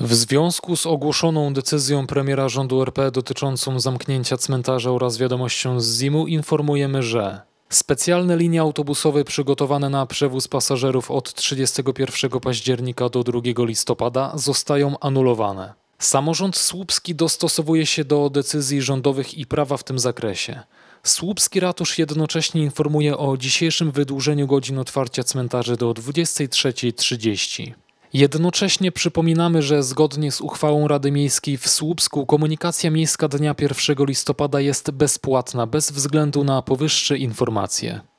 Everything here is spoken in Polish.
W związku z ogłoszoną decyzją premiera rządu RP dotyczącą zamknięcia cmentarza oraz wiadomością z ZIM-u informujemy, że Specjalne linie autobusowe przygotowane na przewóz pasażerów od 31 października do 2 listopada zostają anulowane. Samorząd słupski dostosowuje się do decyzji rządowych i prawa w tym zakresie. Słupski ratusz jednocześnie informuje o dzisiejszym wydłużeniu godzin otwarcia cmentarzy do 23.30. Jednocześnie przypominamy, że zgodnie z uchwałą Rady Miejskiej w Słupsku komunikacja miejska dnia 1 listopada jest bezpłatna bez względu na powyższe informacje.